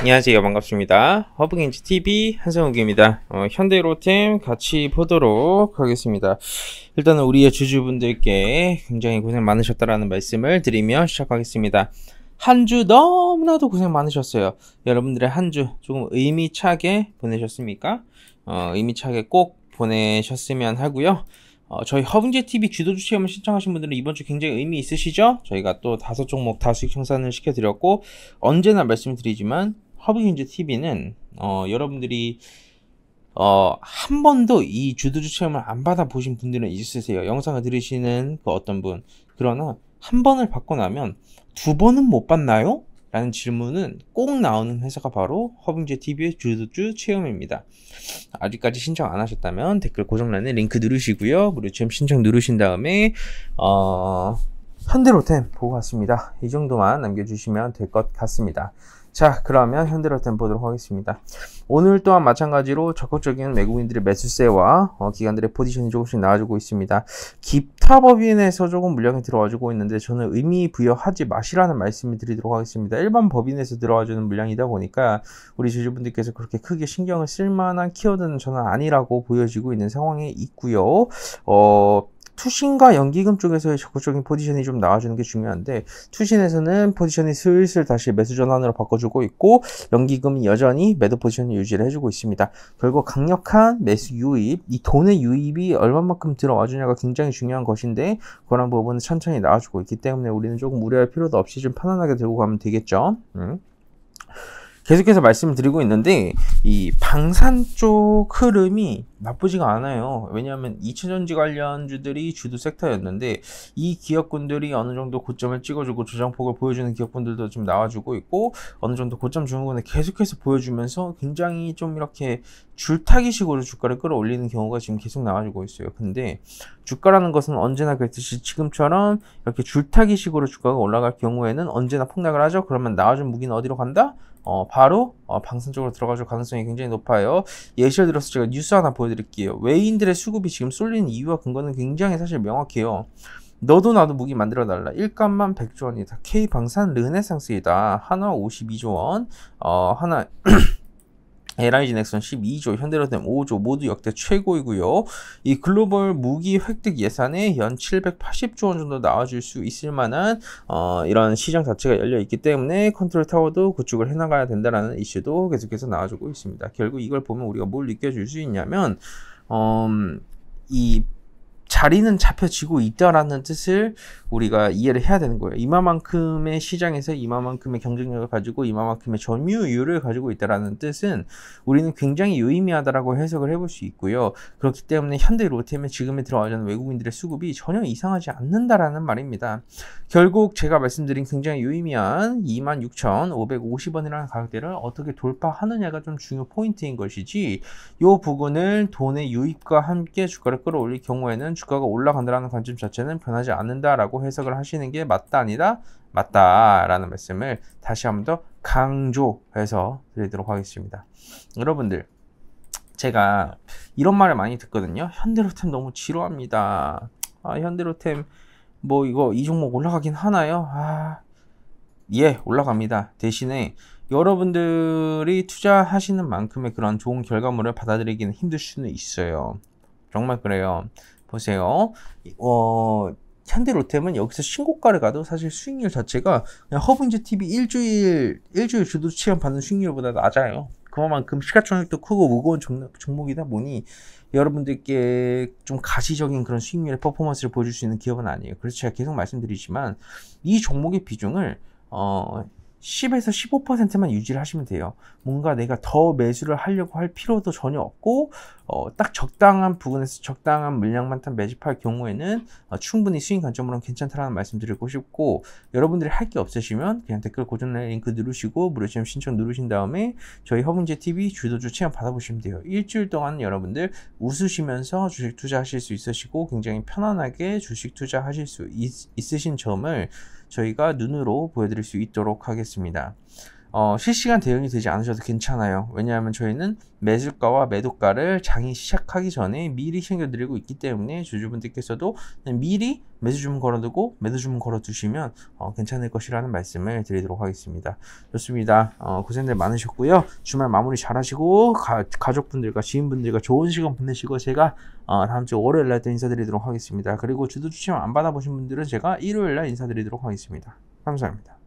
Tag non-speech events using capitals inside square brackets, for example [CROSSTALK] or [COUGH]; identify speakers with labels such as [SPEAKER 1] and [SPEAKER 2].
[SPEAKER 1] 안녕하세요 반갑습니다 허브겐지 TV 한성욱입니다 어, 현대로템 같이 보도록 하겠습니다 일단은 우리의 주주분들께 굉장히 고생 많으셨다라는 말씀을 드리며 시작하겠습니다 한 주 너무나도 고생 많으셨어요 여러분들의 한 주 조금 의미차게 보내셨습니까 어, 의미차게 꼭 보내셨으면 하고요 어, 저희 허브겐지 TV 주도주 체험을 신청하신 분들은 이번 주 굉장히 의미 있으시죠? 저희가 또 다섯 종목 다수익 청산을 시켜드렸고 언제나 말씀드리지만 허브휴즈 TV는 어, 여러분들이 어, 한 번도 이 주도주 체험을 안 받아보신 분들은 있으세요. 영상을 들으시는 그 어떤 분. 그러나 한 번을 받고 나면 두 번은 못 받나요? 라는 질문은 꼭 나오는 회사가 바로 허빙제 TV의 주도주 체험입니다. 아직까지 신청 안 하셨다면 댓글 고정란에 링크 누르시고요. 무료 체험 신청 누르신 다음에 어, 현대로템 보고 왔습니다. 이 정도만 남겨주시면 될 것 같습니다. 자 그러면 현대로템 보도록 하겠습니다 오늘 또한 마찬가지로 적극적인 외국인들의 매수세와 어, 기관들의 포지션이 조금씩 나아지고 있습니다 기타법인에서 조금 물량이 들어와주고 있는데 저는 의미 부여하지 마시라는 말씀을 드리도록 하겠습니다 일반 법인에서 들어와주는 물량이다 보니까 우리 주주분들께서 그렇게 크게 신경을 쓸만한 키워드는 저는 아니라고 보여지고 있는 상황에 있고요 어... 투신과 연기금 쪽에서의 적극적인 포지션이 좀 나와주는 게 중요한데 투신에서는 포지션이 슬슬 다시 매수 전환으로 바꿔주고 있고 연기금이 여전히 매도 포지션을 유지를 해주고 있습니다. 결국 강력한 매수 유입, 이 돈의 유입이 얼마만큼 들어와주냐가 굉장히 중요한 것인데 그런 부분은 천천히 나와주고 있기 때문에 우리는 조금 우려할 필요도 없이 좀 편안하게 들고 가면 되겠죠. 음. 계속해서 말씀드리고 있는데 이 방산 쪽 흐름이 나쁘지가 않아요. 왜냐하면 2천전지 관련주들이 주도 섹터였는데 이 기업군들이 어느 정도 고점을 찍어주고 조정폭을 보여주는 기업군들도 지금 나와주고 있고 어느 정도 고점 주후군을 계속해서 보여주면서 굉장히 좀 이렇게 줄타기식으로 주가를 끌어올리는 경우가 지금 계속 나와주고 있어요. 근데 주가라는 것은 언제나 그랬듯이 지금처럼 이렇게 줄타기식으로 주가가 올라갈 경우에는 언제나 폭락을 하죠. 그러면 나와준 무기는 어디로 간다? 어, 바로 어, 방산 쪽으로 들어가줄 가능성이 굉장히 높아요. 예시를 들어서 제가 뉴스 하나 보여드릴게요. 외인들의 수급이 지금 쏠리는 이유와 근거는 굉장히 사실 명확해요. 너도 나도 무기 만들어 달라. 1감만 100조 원이다. K방산 르네상스이다. 하나 52조 원. 어, 하나 [CLEARS THROAT] LIG 넥슨 12조, 현대로템 5조 모두 역대 최고이고요. 이 글로벌 무기 획득 예산에 연 780조 원 정도 나와줄 수 있을 만한 어, 이런 시장 자체가 열려 있기 때문에 컨트롤 타워도 구축을 해나가야 된다라는 이슈도 계속해서 나와주고 있습니다. 결국 이걸 보면 우리가 뭘 느껴질 수 있냐면 음, 이 자리는 잡혀지고 있다라는 뜻을 우리가 이해를 해야 되는 거예요. 이마만큼의 시장에서 이마만큼의 경쟁력을 가지고 이마만큼의 점유율을 가지고 있다라는 뜻은 우리는 굉장히 유의미하다라고 해석을 해볼 수 있고요. 그렇기 때문에 현대 로템에 지금에 들어가는 외국인들의 수급이 전혀 이상하지 않는다라는 말입니다. 결국 제가 말씀드린 굉장히 유의미한 26,550원이라는 가격대를 어떻게 돌파하느냐가 좀 중요 포인트인 것이지 이 부분을 돈의 유입과 함께 주가를 끌어올릴 경우에는 주가가 올라간다라는 관점 자체는 변하지 않는다라고 해석을 하시는 게 맞다 아니다 맞다라는 말씀을 다시 한번 더 강조해서 드리도록 하겠습니다. 여러분들 제가 이런 말을 많이 듣거든요. 현대로템 너무 지루합니다. 아, 현대로템 뭐 이거 이 종목 올라가긴 하나요? 아, 예, 올라갑니다. 대신에 여러분들이 투자하시는 만큼의 그런 좋은 결과물을 받아들이기는 힘들 수는 있어요. 정말 그래요. 보세요. 어, 현대로템은 여기서 신고가를 가도 사실 수익률 자체가 그냥 허브인즈 TV 일주일 일주일 주도 체험 받는 수익률보다 낮아요. 그만큼 시가총액도 크고 무거운 종목이다 보니 여러분들께 좀 가시적인 그런 수익률의 퍼포먼스를 보여줄 수 있는 기업은 아니에요. 그래서 제가 계속 말씀드리지만 이 종목의 비중을 어, 10에서 15%만 유지를 하시면 돼요. 뭔가 내가 더 매수를 하려고 할 필요도 전혀 없고 어, 딱 적당한 부분에서 적당한 물량만 딱 매집할 경우에는 어, 충분히 수익 관점으로는 괜찮다라는 말씀드리고 싶고 여러분들이 할 게 없으시면 그냥 댓글 고정 링크 누르시고 무료 체험 신청 누르신 다음에 저희 허문제 TV 주도주 체험 받아보시면 돼요. 일주일 동안 여러분들 웃으시면서 주식 투자하실 수 있으시고 굉장히 편안하게 주식 투자하실 수 있, 있으신 점을 저희가 눈으로 보여드릴 수 있도록 하겠습니다. 어, 실시간 대응이 되지 않으셔도 괜찮아요. 왜냐하면 저희는 매수가와 매도가를 장이 시작하기 전에 미리 챙겨드리고 있기 때문에 주주분들께서도 미리 매수 주문 걸어두고 매도 주문 걸어두시면 어, 괜찮을 것이라는 말씀을 드리도록 하겠습니다. 좋습니다. 어, 고생들 많으셨고요. 주말 마무리 잘하시고 가, 족분들과 지인분들과 좋은 시간 보내시고 제가 어, 다음 주 월요일 날때 인사드리도록 하겠습니다. 그리고 주도 추첨 안 받아보신 분들은 제가 일요일 날 인사드리도록 하겠습니다. 감사합니다.